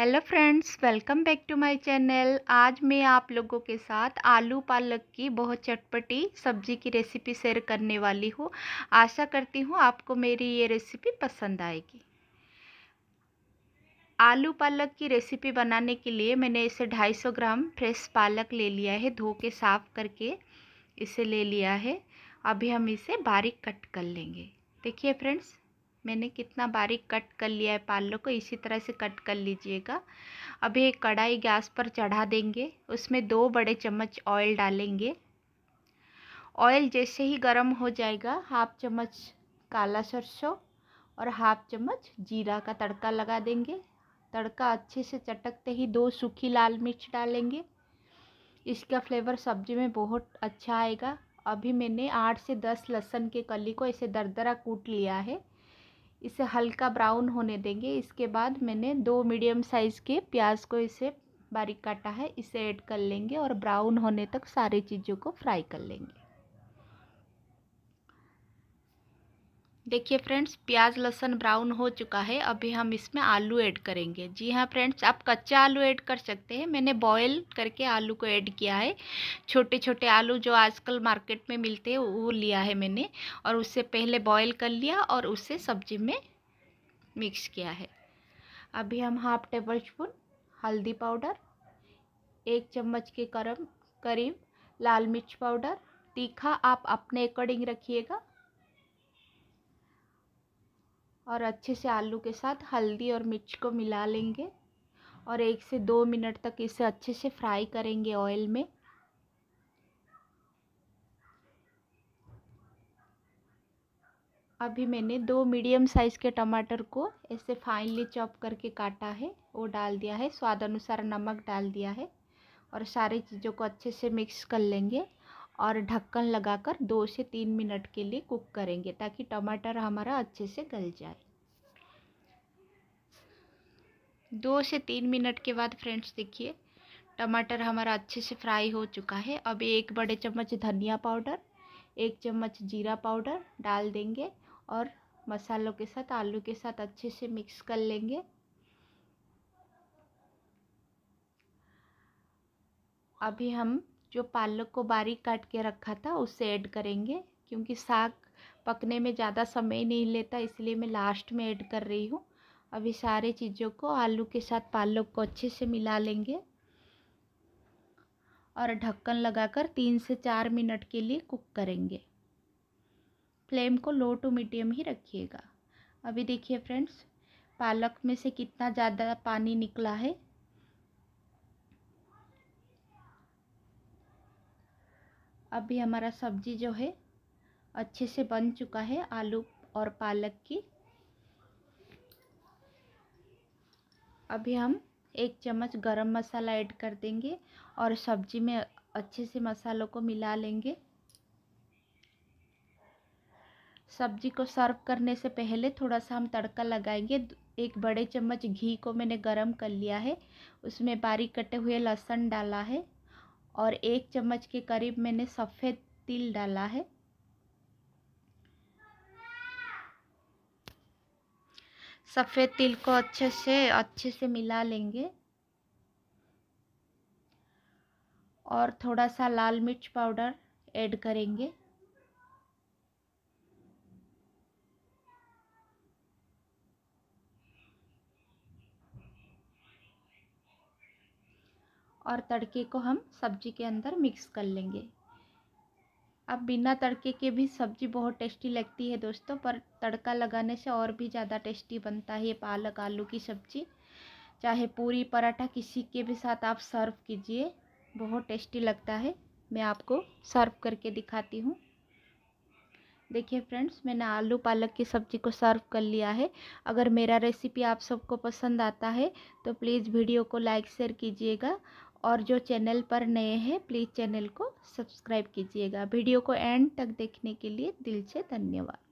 hello friends welcome back to my channel आज मैं आप लोगों के साथ आलू पालक की बहुत चटपटी सब्जी की रेसिपी शेयर करने वाली हूँ आशा करती हूँ आपको मेरी ये रेसिपी पसंद आएगी आलू पालक की रेसिपी बनाने के लिए मैंने इसे 250 ग्राम फ्रेश पालक ले लिया है धो के साफ़ करके इसे ले लिया है अभी हम इसे बारीक कट कर लेंगे देखिए फ्रेंड्स मैंने कितना बारीक कट कर लिया है पालों को इसी तरह से कट कर लीजिएगा अब एक कढ़ाई गैस पर चढ़ा देंगे उसमें दो बड़े चम्मच ऑयल डालेंगे ऑयल जैसे ही गर्म हो जाएगा हाफ चम्मच काला सरसों और हाफ चम्मच जीरा का तड़का लगा देंगे तड़का अच्छे से चटकते ही दो सूखी लाल मिर्च डालेंगे इसका फ्लेवर सब्जी में बहुत अच्छा आएगा अभी मैंने आठ से दस लहसुन के कली को ऐसे दरदरा कूट लिया है इसे हल्का ब्राउन होने देंगे इसके बाद मैंने दो मीडियम साइज़ के प्याज को इसे बारीक काटा है इसे ऐड कर लेंगे और ब्राउन होने तक सारी चीज़ों को फ्राई कर लेंगे देखिए फ्रेंड्स प्याज लहसन ब्राउन हो चुका है अभी हम इसमें आलू ऐड करेंगे जी हाँ फ्रेंड्स आप कच्चा आलू ऐड कर सकते हैं मैंने बॉयल करके आलू को ऐड किया है छोटे छोटे आलू जो आजकल मार्केट में मिलते हैं वो लिया है मैंने और उससे पहले बॉयल कर लिया और उसे सब्जी में मिक्स किया है अभी हम हाफ टेबल स्पून हल्दी पाउडर एक चम्मच के करम करीब लाल मिर्च पाउडर तीखा आप अपने अकॉर्डिंग रखिएगा और अच्छे से आलू के साथ हल्दी और मिर्च को मिला लेंगे और एक से दो मिनट तक इसे अच्छे से फ्राई करेंगे ऑयल में अभी मैंने दो मीडियम साइज़ के टमाटर को ऐसे फाइनली चॉप करके काटा है वो डाल दिया है स्वाद अनुसार नमक डाल दिया है और सारी चीज़ों को अच्छे से मिक्स कर लेंगे और ढक्कन लगाकर दो से तीन मिनट के लिए कुक करेंगे ताकि टमाटर हमारा अच्छे से गल जाए दो से तीन मिनट के बाद फ्रेंड्स देखिए टमाटर हमारा अच्छे से फ्राई हो चुका है अब एक बड़े चम्मच धनिया पाउडर एक चम्मच जीरा पाउडर डाल देंगे और मसालों के साथ आलू के साथ अच्छे से मिक्स कर लेंगे अभी हम जो पालक को बारीक काट के रखा था उससे ऐड करेंगे क्योंकि साग पकने में ज़्यादा समय नहीं लेता इसलिए मैं लास्ट में ऐड कर रही हूँ अभी सारे चीज़ों को आलू के साथ पालक को अच्छे से मिला लेंगे और ढक्कन लगाकर तीन से चार मिनट के लिए कुक करेंगे फ्लेम को लो टू मीडियम ही रखिएगा अभी देखिए फ्रेंड्स पालक में से कितना ज़्यादा पानी निकला है अभी हमारा सब्जी जो है अच्छे से बन चुका है आलू और पालक की अभी हम एक चम्मच गरम मसाला ऐड कर देंगे और सब्जी में अच्छे से मसालों को मिला लेंगे सब्जी को सर्व करने से पहले थोड़ा सा हम तड़का लगाएंगे एक बड़े चम्मच घी को मैंने गरम कर लिया है उसमें बारीक कटे हुए लहसुन डाला है और एक चम्मच के करीब मैंने सफ़ेद तिल डाला है सफ़ेद तिल को अच्छे से अच्छे से मिला लेंगे और थोड़ा सा लाल मिर्च पाउडर ऐड करेंगे और तड़के को हम सब्जी के अंदर मिक्स कर लेंगे अब बिना तड़के के भी सब्जी बहुत टेस्टी लगती है दोस्तों पर तड़का लगाने से और भी ज़्यादा टेस्टी बनता है ये पालक आलू की सब्जी चाहे पूरी पराठा किसी के भी साथ आप सर्व कीजिए बहुत टेस्टी लगता है मैं आपको सर्व करके दिखाती हूँ देखिए फ्रेंड्स मैंने आलू पालक की सब्ज़ी को सर्व कर लिया है अगर मेरा रेसिपी आप सबको पसंद आता है तो प्लीज़ वीडियो को लाइक शेयर कीजिएगा और जो चैनल पर नए हैं प्लीज़ चैनल को सब्सक्राइब कीजिएगा वीडियो को एंड तक देखने के लिए दिल से धन्यवाद